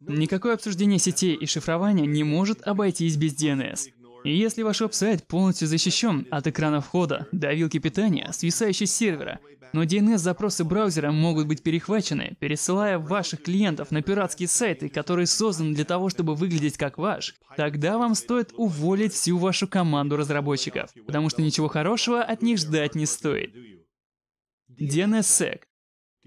Никакое обсуждение сетей и шифрования не может обойтись без DNS. И если ваш веб-сайт полностью защищен от экрана входа до вилки питания, свисающей с сервера, но DNS-запросы браузера могут быть перехвачены, пересылая ваших клиентов на пиратские сайты, которые созданы для того, чтобы выглядеть как ваш, тогда вам стоит уволить всю вашу команду разработчиков, потому что ничего хорошего от них ждать не стоит. DNSSEC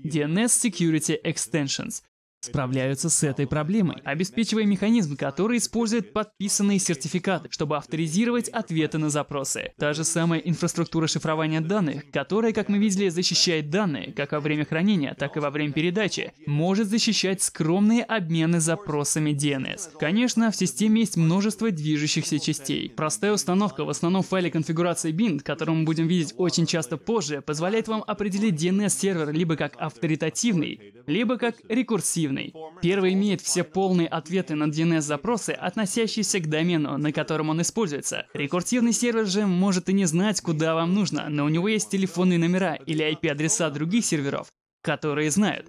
DNS Security Extensions справляются с этой проблемой, обеспечивая механизм, который использует подписанные сертификаты, чтобы авторизировать ответы на запросы. Та же самая инфраструктура шифрования данных, которая, как мы видели, защищает данные как во время хранения, так и во время передачи, может защищать скромные обмены запросами DNS. Конечно, в системе есть множество движущихся частей. Простая установка в основном файле конфигурации BIND, который мы будем видеть очень часто позже, позволяет вам определить DNS-сервер либо как авторитативный, либо как рекурсивный примитивный. Первый имеет все полные ответы на DNS-запросы, относящиеся к домену, на котором он используется. Рекурсивный сервер же может и не знать, куда вам нужно, но у него есть телефонные номера или IP-адреса других серверов, которые знают.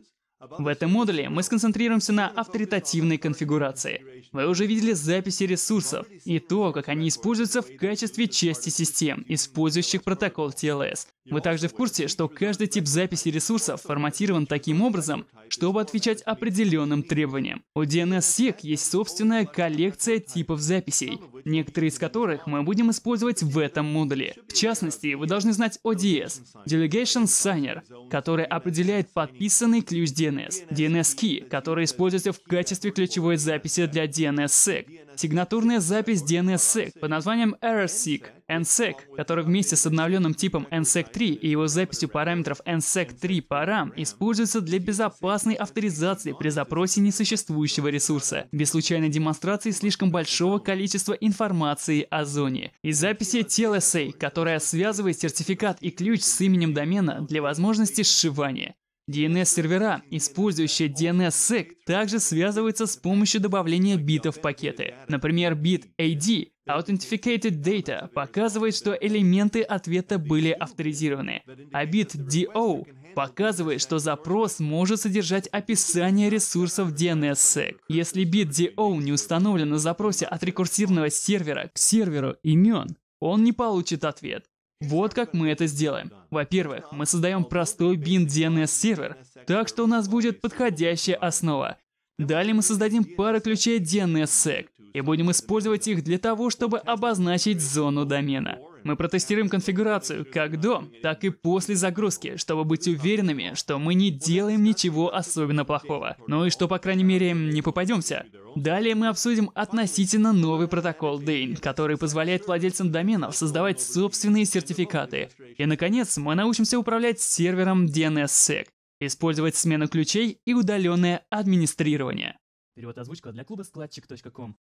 В этом модуле мы сконцентрируемся на авторитативной конфигурации. Вы уже видели записи ресурсов и то, как они используются в качестве части систем, использующих протокол TLS. Вы также в курсе, что каждый тип записи ресурсов форматирован таким образом, чтобы отвечать определенным требованиям. У DNSSEC есть собственная коллекция типов записей, некоторые из которых мы будем использовать в этом модуле. В частности, вы должны знать ODS, Delegation Signer, который определяет подписанный ключ DNS, DNS Key, который используется в качестве ключевой записи для DNSSEC сигнатурная запись DNSSEC под названием ErrorSeq NSEC, который вместе с обновленным типом NSEC3 и его записью параметров NSEC3 парам используется для безопасной авторизации при запросе несуществующего ресурса, без случайной демонстрации слишком большого количества информации о зоне, и записи TLSA, которая связывает сертификат и ключ с именем домена для возможности сшивания. DNS-сервера, использующие DNSSEC, также связываются с помощью добавления битов в пакеты. Например, бит AD Authenticated Data показывает, что элементы ответа были авторизированы, а бит DO показывает, что запрос может содержать описание ресурсов DNSSEC. Если бит DO не установлен на запросе от рекурсивного сервера к серверу имен, он не получит ответ. Вот как мы это сделаем. Во-первых, мы создаем простой бин DNS сервер, так что у нас будет подходящая основа. Далее мы создадим пару ключей DNSSEC и будем использовать их для того, чтобы обозначить зону домена. Мы протестируем конфигурацию как до, так и после загрузки, чтобы быть уверенными, что мы не делаем ничего особенно плохого. Ну и что, по крайней мере, не попадемся. Далее мы обсудим относительно новый протокол Dyn, который позволяет владельцам доменов создавать собственные сертификаты. И, наконец, мы научимся управлять сервером DNSSEC, использовать смену ключей и удаленное администрирование. Перевод озвучка для клуба складчик.ком.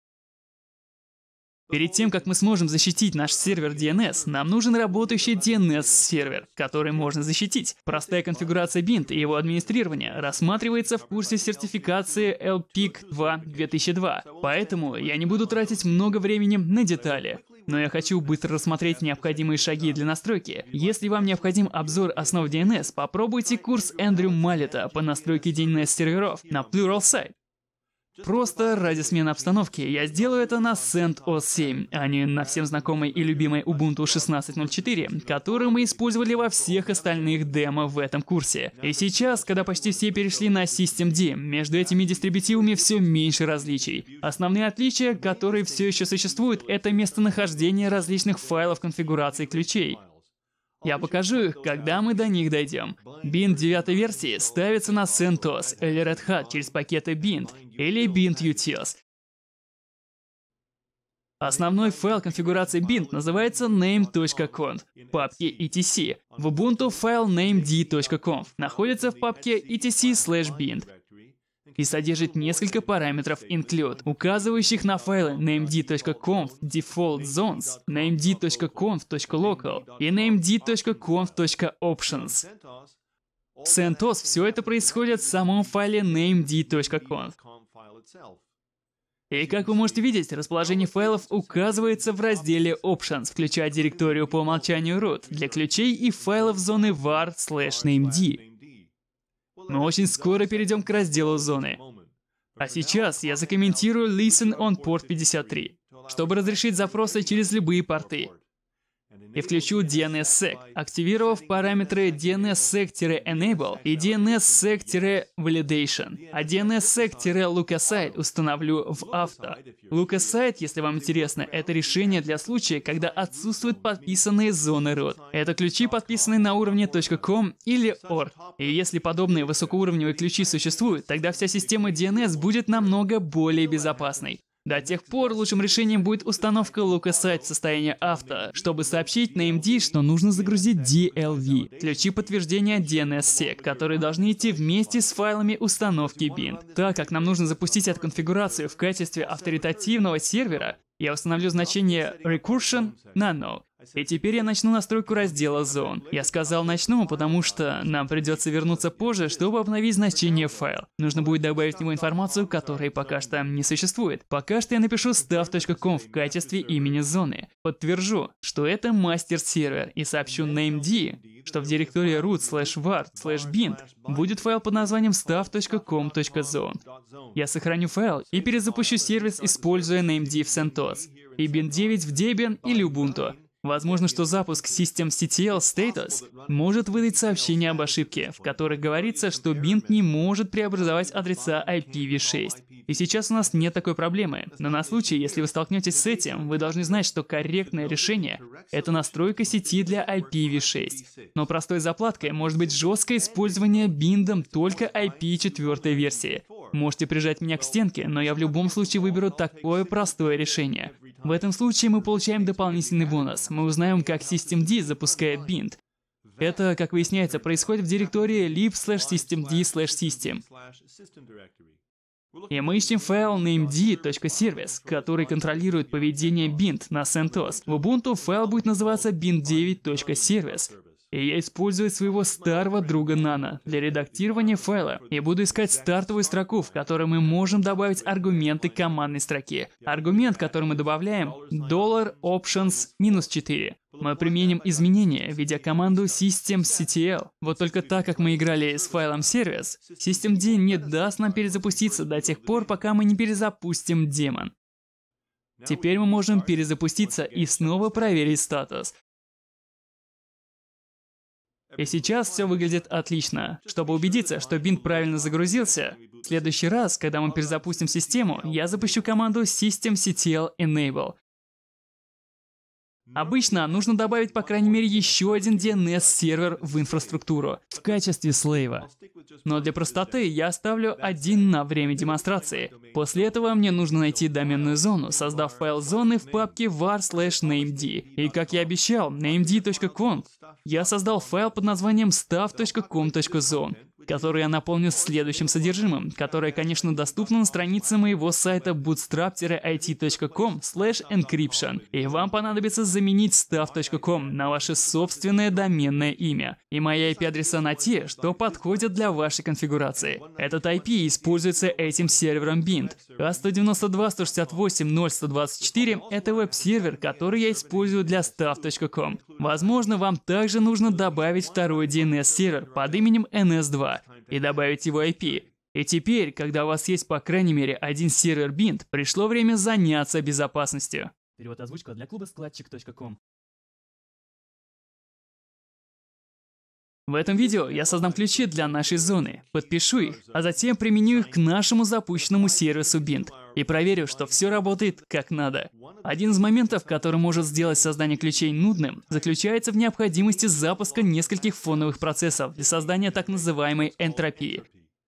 Перед тем, как мы сможем защитить наш сервер DNS, нам нужен работающий DNS-сервер, который можно защитить. Простая конфигурация бинт и его администрирование рассматривается в курсе сертификации LPIC 2 2002, поэтому я не буду тратить много времени на детали но я хочу быстро рассмотреть необходимые шаги для настройки. Если вам необходим обзор основ DNS, попробуйте курс Эндрю Маллета по настройке DNS-серверов на Pluralsight. Просто ради смены обстановки я сделаю это на CentOS 7, а не на всем знакомой и любимой Ubuntu 16.04, которую мы использовали во всех остальных демо в этом курсе. И сейчас, когда почти все перешли на SystemD, между этими дистрибутивами все меньше различий. Основные отличия, которые все еще существуют, это местонахождение различных файлов конфигурации ключей. Я покажу их, когда мы до них дойдем. Бинт девятой версии ставится на CentOS или Red Hat через пакеты Bind или Bind UTOS. Основной файл конфигурации Bind называется name.conf в папке etc. В Ubuntu файл namedconf находится в папке etc slash bind и содержит несколько параметров include, указывающих на файлы namd.conf default zones, namd.conf.local и namd.conf.options. В CentOS все это происходит в самом файле namd.conf. И как вы можете видеть, расположение файлов указывается в разделе Options, включая директорию по умолчанию root для ключей и файлов зоны var/namd. Мы очень скоро перейдем к разделу зоны. А сейчас я закомментирую Listen on port 53, чтобы разрешить запросы через любые порты и включу DNSSEC, активировав параметры DNSSEC-Enable и DNSSEC-Validation, а DNSSEC-Lookaside установлю в авто. Lookaside, если вам интересно, это решение для случая, когда отсутствуют подписанные зоны root. Это ключи, подписанные на уровне .com или .org. И если подобные высокоуровневые ключи существуют, тогда вся система DNS будет намного более безопасной. До тех пор лучшим решением будет установка LucasAid в состоянии авто, чтобы сообщить на MD, что нужно загрузить DLV, ключи подтверждения DNSSEC, которые должны идти вместе с файлами установки BIND. Так как нам нужно запустить эту конфигурацию в качестве авторитативного сервера, я установлю значение recursion на no и теперь я начну настройку раздела зон. Я сказал начну, потому что нам придется вернуться позже, чтобы обновить значение файл. Нужно будет добавить в него информацию, которой пока что не существует. Пока что я напишу staff.com в качестве имени зоны. Подтвержу, что это мастер-сервер и сообщу NameD, что в директории root slash var slash bind будет файл под названием staff.com.zone. Я сохраню файл и перезапущу сервис, используя NameD в CentOS и bin 9 в Debian или Ubuntu. Возможно, что запуск систем CTL Status может выдать сообщение об ошибке, в которой говорится, что BINT не может преобразовать адреса IPv6. И сейчас у нас нет такой проблемы. Но на случай, если вы столкнетесь с этим, вы должны знать, что корректное решение — это настройка сети для IPv6. Но простой заплаткой может быть жесткое использование биндом только IP4 версии. Можете прижать меня к стенке, но я в любом случае выберу такое простое решение. В этом случае мы получаем дополнительный бонус. Мы узнаем, как systemd запускает bind. Это, как выясняется, происходит в директории lib/systemd/system. И мы ищем файл namedd.service, который контролирует поведение bind на CentOS. В Ubuntu файл будет называться bind9.service и я использую своего старого друга Нана для редактирования файла и буду искать стартовую строку, в которой мы можем добавить аргументы командной строки. Аргумент, который мы добавляем, dollar $options минус 4. Мы применим изменения, введя команду systemctl. Вот только так как мы играли с файлом сервис, systemd не даст нам перезапуститься до тех пор, пока мы не перезапустим демон. Теперь мы можем перезапуститься и снова проверить статус. И сейчас все выглядит отлично. Чтобы убедиться, что бинт правильно загрузился, в следующий раз, когда мы перезапустим систему, я запущу команду systemctl enable. Обычно нужно добавить, по крайней мере, еще один DNS-сервер в инфраструктуру в качестве слейва. Но для простоты я оставлю один на время демонстрации. После этого мне нужно найти доменную зону, создав файл зоны в папке var/named. И как я обещал, named.conf я создал файл под названием stav.com.zo, который я наполню следующим содержимым, которое, конечно, доступно на странице моего сайта bootstrap-it.com encryption, и вам понадобится заменить stav.com на ваше собственное доменное имя и мои IP-адреса на те, что подходят для вашей конфигурации. Этот IP используется этим сервером BIND. K192.168.0.124 а — это веб-сервер, который я использую для stav.com. Возможно, вам так также нужно добавить второй DNS-сервер под именем NS2 и добавить его IP. И теперь, когда у вас есть по крайней мере один сервер BIND, пришло время заняться безопасностью. Перевод озвучка для клуба складчик.ком. В этом видео я создам ключи для нашей зоны, подпишу их, а затем применю их к нашему запущенному сервису BIND и проверю, что все работает как надо. Один из моментов, который может сделать создание ключей нудным, заключается в необходимости запуска нескольких фоновых процессов для создания так называемой энтропии.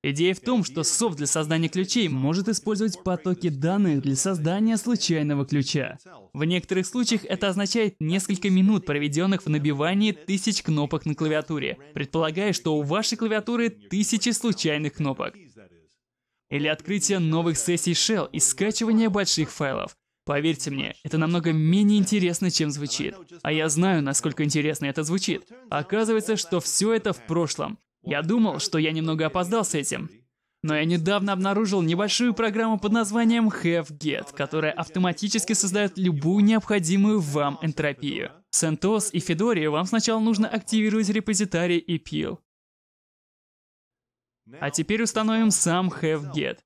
Идея в том, что софт для создания ключей может использовать потоки данных для создания случайного ключа. В некоторых случаях это означает несколько минут, проведенных в набивании тысяч кнопок на клавиатуре, предполагая, что у вашей клавиатуры тысячи случайных кнопок или открытие новых сессий Shell и скачивание больших файлов. Поверьте мне, это намного менее интересно, чем звучит. А я знаю, насколько интересно это звучит. Оказывается, что все это в прошлом. Я думал, что я немного опоздал с этим. Но я недавно обнаружил небольшую программу под названием HaveGet, которая автоматически создает любую необходимую вам энтропию. CentOS и Fedora вам сначала нужно активировать репозитарий и пил. А теперь установим сам have-get.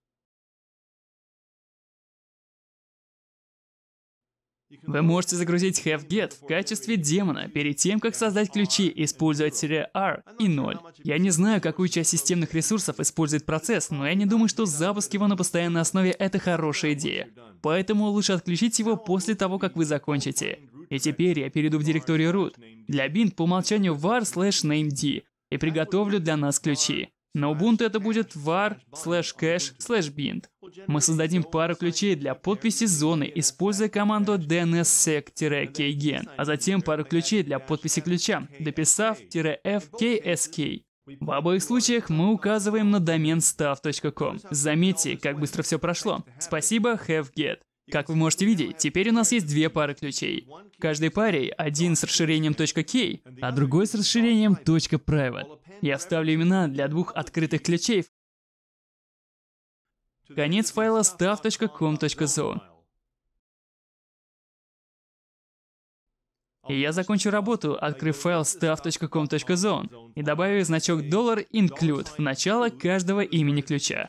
Вы можете загрузить have-get в качестве демона перед тем, как создать ключи, использовать тире $r и 0. Я не знаю, какую часть системных ресурсов использует процесс, но я не думаю, что запуск его на постоянной основе — это хорошая идея. Поэтому лучше отключить его после того, как вы закончите. И теперь я перейду в директорию root. Для bin по умолчанию var slash named и приготовлю для нас ключи. На Ubuntu это будет var slash cache slash bind. Мы создадим пару ключей для подписи зоны, используя команду dnssec-kgen, а затем пару ключей для подписи ключа, дописав fksk. ksk В обоих случаях мы указываем на домен stav.com. Заметьте, как быстро все прошло. Спасибо, have get. Как вы можете видеть, теперь у нас есть две пары ключей. каждой паре один с расширением .key, а другой с расширением .private. Я вставлю имена для двух открытых ключей. Конец файла stav.com.zone. И я закончу работу, открыв файл staff.com.zone и добавив значок $include в начало каждого имени ключа.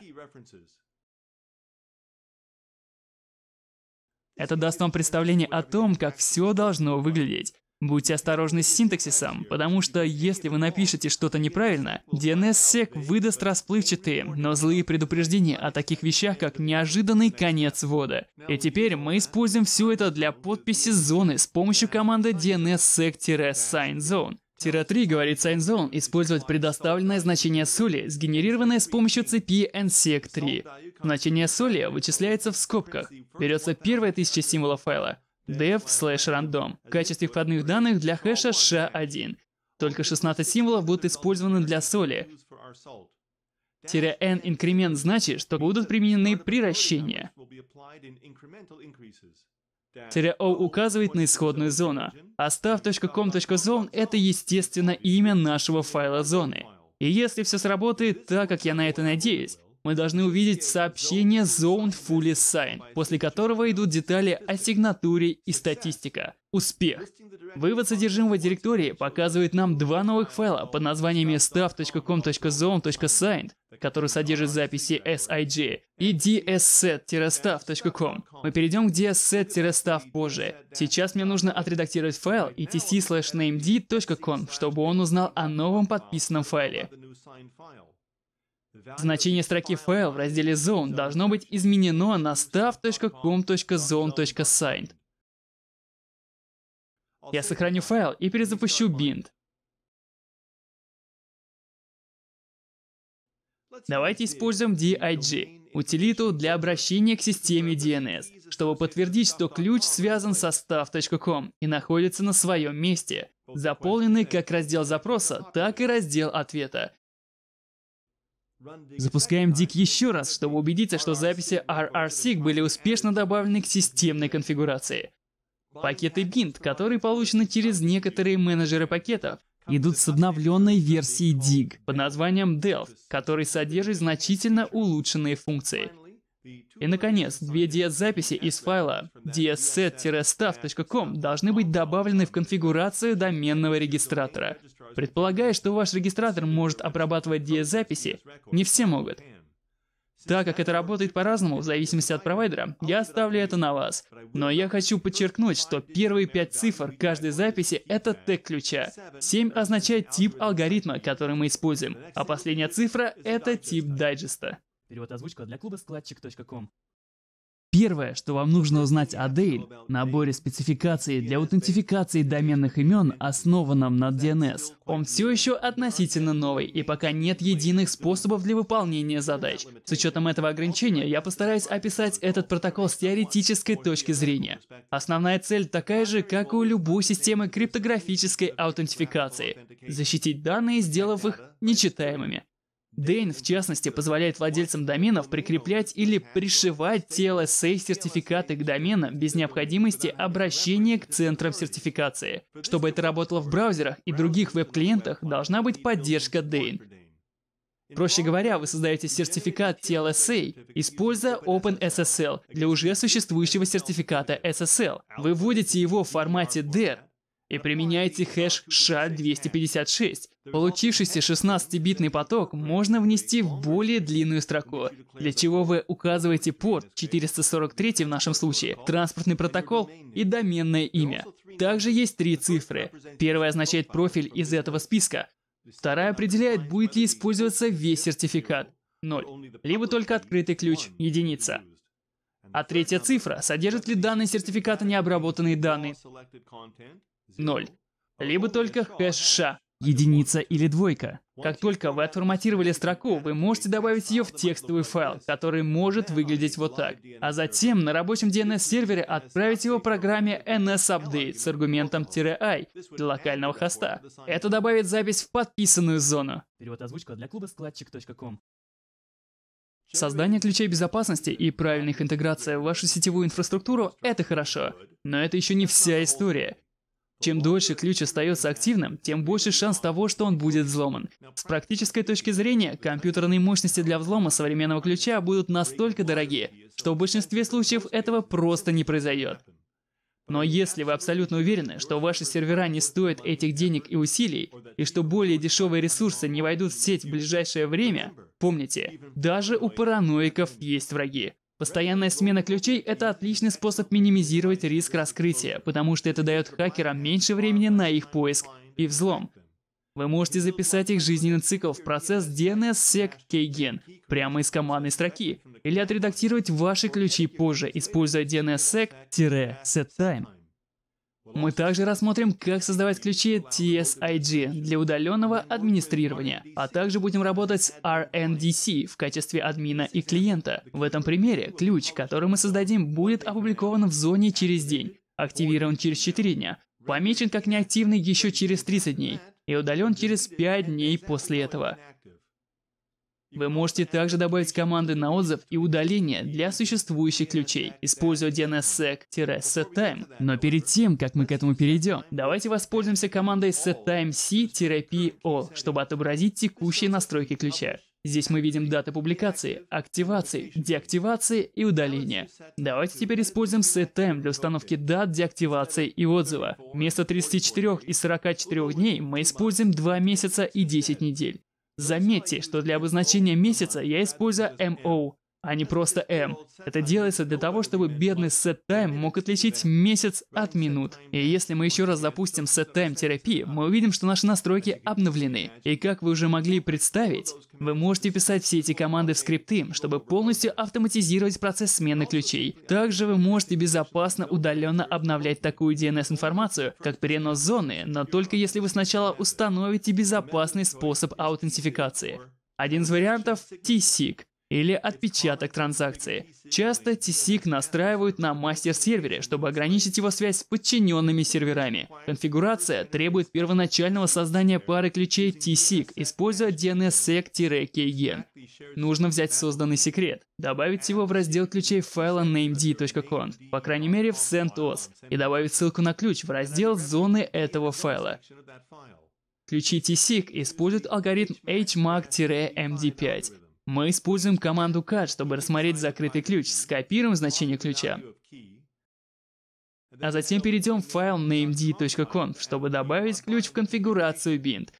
Это даст вам представление о том, как все должно выглядеть. Будьте осторожны с синтаксисом, потому что если вы напишете что-то неправильно, DNSSEC выдаст расплывчатые, но злые предупреждения о таких вещах, как неожиданный конец ввода. И теперь мы используем все это для подписи зоны с помощью команды DNSSEC-SignZone. Тире 3 говорит SignZone использовать предоставленное значение соли, сгенерированное с помощью цепи NSEC3. Значение соли вычисляется в скобках. Берется первая тысяча символов файла, dev slash random, в качестве входных данных для хэша SHA-1. Только 16 символов будут использованы для соли. Тире n инкремент значит, что будут применены приращения. Теря O указывает на исходную зону, а stav.com.zone — это, естественно, имя нашего файла зоны. И если все сработает так, как я на это надеюсь, мы должны увидеть сообщение Zone Fully Signed, после которого идут детали о сигнатуре и статистика. Успех. Вывод содержимого директории показывает нам два новых файла под названиями staff.com.zone.signed, который содержит записи SIG, и dsset-staff.com. Мы перейдем к dsset-staff позже. Сейчас мне нужно отредактировать файл etc namedcom чтобы он узнал о новом подписанном файле. Значение строки файл в разделе Zone должно быть изменено на stav.com.zone.signed. Я сохраню файл и перезапущу bind. Давайте используем DIG, утилиту для обращения к системе DNS, чтобы подтвердить, что ключ связан со stav.com и находится на своем месте, заполненный как раздел запроса, так и раздел ответа, Запускаем DIC еще раз, чтобы убедиться, что записи RRSig были успешно добавлены к системной конфигурации. Пакеты BIND, которые получены через некоторые менеджеры пакетов, идут с обновленной версией DIG под названием DELF, который содержит значительно улучшенные функции. И, наконец, две DS-записи из файла dsset staffcom должны быть добавлены в конфигурацию доменного регистратора. Предполагая, что ваш регистратор может обрабатывать DS-записи, не все могут. Так как это работает по-разному в зависимости от провайдера, я оставлю это на вас. Но я хочу подчеркнуть, что первые пять цифр каждой записи — это тег ключа. Семь означает тип алгоритма, который мы используем, а последняя цифра — это тип дайджеста. Перевод озвучка для клуба складчик.ком. Первое, что вам нужно узнать о Dale, наборе спецификаций для аутентификации доменных имен, основанном на DNS. Он все еще относительно новый, и пока нет единых способов для выполнения задач. С учетом этого ограничения, я постараюсь описать этот протокол с теоретической точки зрения. Основная цель такая же, как и у любой системы криптографической аутентификации. Защитить данные, сделав их нечитаемыми. Дейн, в частности, позволяет владельцам доменов прикреплять или пришивать тело сейф-сертификаты к доменам без необходимости обращения к центрам сертификации. Чтобы это работало в браузерах и других веб-клиентах, должна быть поддержка Дейн. Проще говоря, вы создаете сертификат TLSA, используя OpenSSL для уже существующего сертификата SSL. Вы Выводите его в формате DER, и применяете хэш SHA-256. Получившийся 16-битный поток можно внести в более длинную строку, для чего вы указываете порт 443 в нашем случае, транспортный протокол и доменное имя. Также есть три цифры. Первая означает профиль из этого списка, вторая определяет, будет ли использоваться весь сертификат, 0, либо только открытый ключ, единица. А третья цифра, содержит ли данные сертификата необработанные данные. Ноль. Либо только хэш ша, единица или двойка. Как только вы отформатировали строку, вы можете добавить ее в текстовый файл, который может выглядеть вот так. А затем на рабочем DNS-сервере отправить его программе NSUpdate с аргументом "-i" для локального хоста. Это добавит запись в подписанную зону. Перевод озвучка для клуба складчик.ком. Создание ключей безопасности и правильных их интеграция в вашу сетевую инфраструктуру – это хорошо. Но это еще не вся история. Чем дольше ключ остается активным, тем больше шанс того, что он будет взломан. С практической точки зрения, компьютерные мощности для взлома современного ключа будут настолько дорогие, что в большинстве случаев этого просто не произойдет. Но если вы абсолютно уверены, что ваши сервера не стоят этих денег и усилий, и что более дешевые ресурсы не войдут в сеть в ближайшее время, помните, даже у параноиков есть враги. Постоянная смена ключей — это отличный способ минимизировать риск раскрытия, потому что это дает хакерам меньше времени на их поиск и взлом. Вы можете записать их жизненный цикл в процесс DNSSEC-KGen e прямо из командной строки или отредактировать ваши ключи позже, используя DNSSEC-setTime. Мы также рассмотрим, как создавать ключи TSIG для удаленного администрирования, а также будем работать с RNDC в качестве админа и клиента. В этом примере ключ, который мы создадим, будет опубликован в зоне через день, активирован через 4 дня, помечен как неактивный еще через 30 дней и удален через 5 дней после этого. Вы можете также добавить команды на отзыв и удаление для существующих ключей, используя dnssec-settime. Но перед тем, как мы к этому перейдем, давайте воспользуемся командой settimec-po, чтобы отобразить текущие настройки ключа. Здесь мы видим даты публикации, активации, деактивации и удаления. Давайте теперь используем setTime для установки дат деактивации и отзыва. Вместо 34 и 44 дней мы используем 2 месяца и 10 недель. Заметьте, что для обозначения месяца я использую MO, а не просто M. Это делается для того, чтобы бедный set-time мог отличить месяц от минут. И если мы еще раз запустим set-time терапию, мы увидим, что наши настройки обновлены. И как вы уже могли представить, вы можете писать все эти команды в скрипты, чтобы полностью автоматизировать процесс смены ключей. Также вы можете безопасно удаленно обновлять такую DNS-информацию, как перенос зоны, но только если вы сначала установите безопасный способ аутентификации. Один из вариантов – T-SIG или отпечаток транзакции. Часто TSIG настраивают на мастер-сервере, чтобы ограничить его связь с подчиненными серверами. Конфигурация требует первоначального создания пары ключей TSIG, используя DNSSEC-KGen. E e Нужно взять созданный секрет, добавить его в раздел ключей файла named.conf, по крайней мере в CentOS, и добавить ссылку на ключ в раздел зоны этого файла. Ключи TSIG используют алгоритм HMAC-MD5, мы используем команду cat, чтобы рассмотреть закрытый ключ, скопируем значение ключа, а затем перейдем в файл named.conf, чтобы добавить ключ в конфигурацию bind.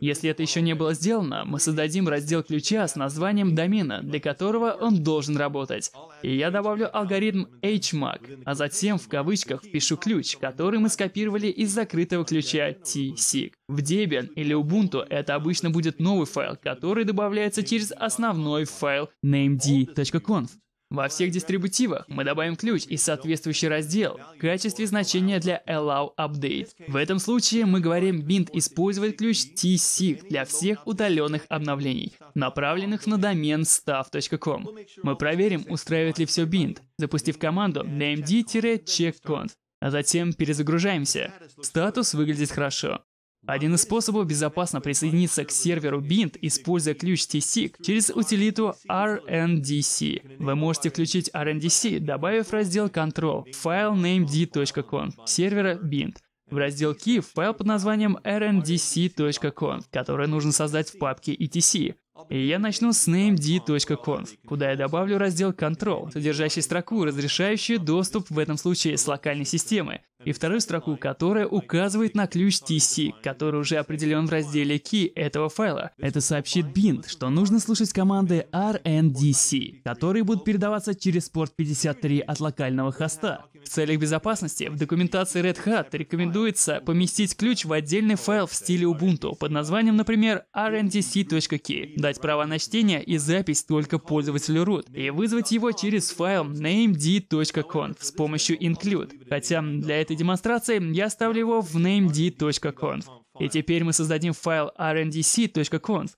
Если это еще не было сделано, мы создадим раздел ключа с названием домена, для которого он должен работать. И я добавлю алгоритм HMAC, а затем в кавычках впишу ключ, который мы скопировали из закрытого ключа TSIG. В Debian или Ubuntu это обычно будет новый файл, который добавляется через основной файл named.conf. Во всех дистрибутивах мы добавим ключ и соответствующий раздел в качестве значения для allow update. В этом случае мы говорим bind использовать ключ tsig для всех удаленных обновлений, направленных на домен staff.com. Мы проверим, устраивает ли все bind, запустив команду namd checkconf, а затем перезагружаемся. Статус выглядит хорошо. Один из способов безопасно присоединиться к серверу Bind, используя ключ TSIG через утилиту RNDC. Вы можете включить RNDC, добавив раздел Control, файл namedd.conf, сервера Bind. В раздел Key файл под названием rndc.conf, который нужно создать в папке etc. И я начну с named.conf, куда я добавлю раздел Control, содержащий строку, разрешающую доступ в этом случае с локальной системы, и вторую строку, которая указывает на ключ TC, который уже определен в разделе key этого файла. Это сообщит bind, что нужно слушать команды RNDC, которые будут передаваться через порт 53 от локального хоста. В целях безопасности в документации Red Hat рекомендуется поместить ключ в отдельный файл в стиле Ubuntu под названием, например, rndc.key, дать права на чтение и запись только пользователю root и вызвать его через файл namd.conf с помощью include, хотя для этой этой демонстрации, я оставлю его в named.conf И теперь мы создадим файл rndc.conf.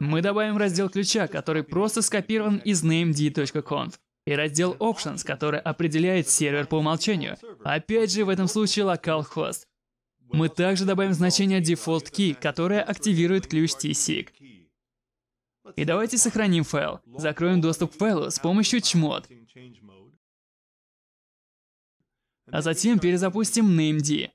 Мы добавим раздел ключа, который просто скопирован из named.conf и раздел Options, который определяет сервер по умолчанию. Опять же, в этом случае localhost. Мы также добавим значение default key, которое активирует ключ tsig. И давайте сохраним файл. Закроем доступ к файлу с помощью chmod а затем перезапустим NameD.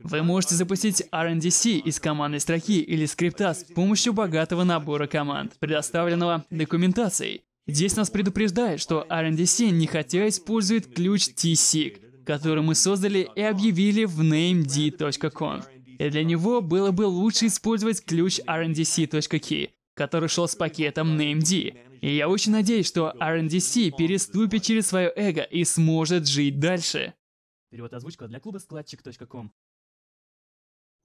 Вы можете запустить RNDC из командной строки или скрипта с помощью богатого набора команд, предоставленного документацией. Здесь нас предупреждает, что RNDC не нехотя использует ключ TSIG, который мы создали и объявили в namedconf. И для него было бы лучше использовать ключ rndc.key, который шел с пакетом named. И я очень надеюсь, что RNDC переступит через свое эго и сможет жить дальше. Перевод озвучка для клуба складчик.ком.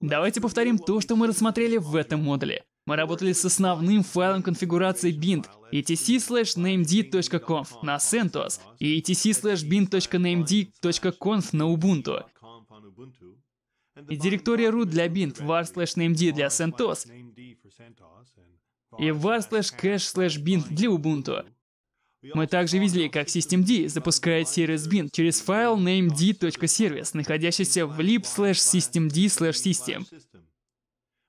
Давайте повторим то, что мы рассмотрели в этом модуле. Мы работали с основным файлом конфигурации bind etc slash namd.conf на CentOS и etc slash bind.namd.conf на Ubuntu. И директория root для bind var slash namd для CentOS и var slash cache slash bind для Ubuntu. Мы также видели, как systemd запускает сервис bin через файл namedservice, находящийся в lib systemd system.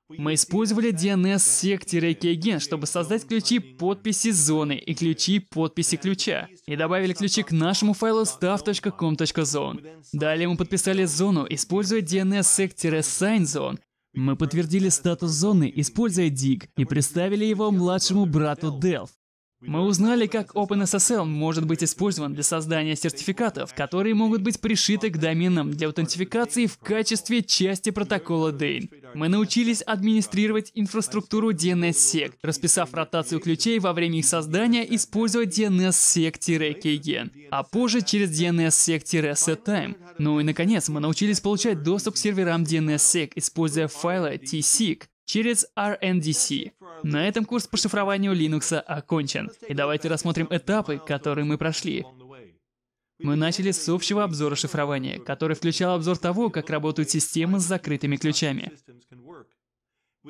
Мы использовали DNSSEC-KGen, чтобы создать ключи подписи зоны и ключи подписи ключа, и добавили ключи к нашему файлу staff.com.zone. Далее мы подписали зону, используя DNSSEC-signzone, мы подтвердили статус зоны, используя DIG, и представили его младшему брату Delph. Мы узнали, как OpenSSL может быть использован для создания сертификатов, которые могут быть пришиты к доменам для аутентификации в качестве части протокола DANE. Мы научились администрировать инфраструктуру DNSSEC, расписав ротацию ключей во время их создания, используя DNSSEC-KEN, а позже через DNSSEC-SetTime. Ну и, наконец, мы научились получать доступ к серверам DNSSEC, используя файлы tsec через RNDC. На этом курс по шифрованию Linux окончен. И давайте рассмотрим этапы, которые мы прошли. Мы начали с общего обзора шифрования, который включал обзор того, как работают системы с закрытыми ключами.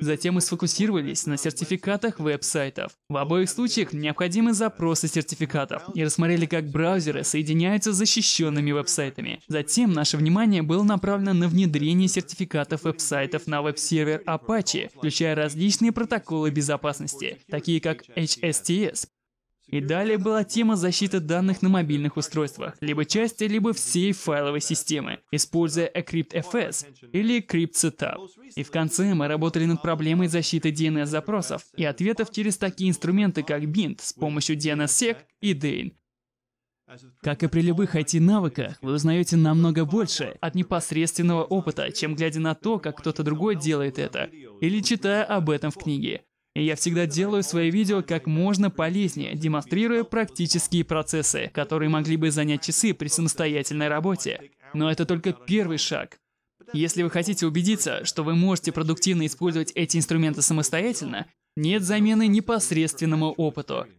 Затем мы сфокусировались на сертификатах веб-сайтов. В обоих случаях необходимы запросы сертификатов и рассмотрели, как браузеры соединяются с защищенными веб-сайтами. Затем наше внимание было направлено на внедрение сертификатов веб-сайтов на веб-сервер Apache, включая различные протоколы безопасности, такие как HSTS, и далее была тема защиты данных на мобильных устройствах, либо части, либо всей файловой системы, используя EcryptFS или CryptSetup. И в конце мы работали над проблемой защиты DNS-запросов и ответов через такие инструменты, как BIND, с помощью DNSSEC и DANE, как и при любых IT-навыках, вы узнаете намного больше от непосредственного опыта, чем глядя на то, как кто-то другой делает это, или читая об этом в книге. И я всегда делаю свои видео как можно полезнее, демонстрируя практические процессы, которые могли бы занять часы при самостоятельной работе. Но это только первый шаг. Если вы хотите убедиться, что вы можете продуктивно использовать эти инструменты самостоятельно, нет замены непосредственному опыту –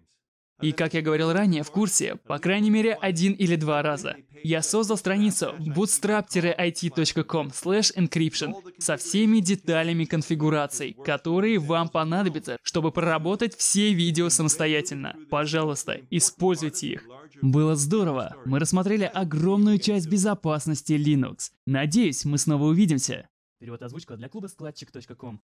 и, как я говорил ранее, в курсе, по крайней мере, один или два раза. Я создал страницу bootstrap-it.com slash encryption со всеми деталями конфигураций, которые вам понадобятся, чтобы проработать все видео самостоятельно. Пожалуйста, используйте их. Было здорово. Мы рассмотрели огромную часть безопасности Linux. Надеюсь, мы снова увидимся. Перевод озвучка для клуба складчик.ком.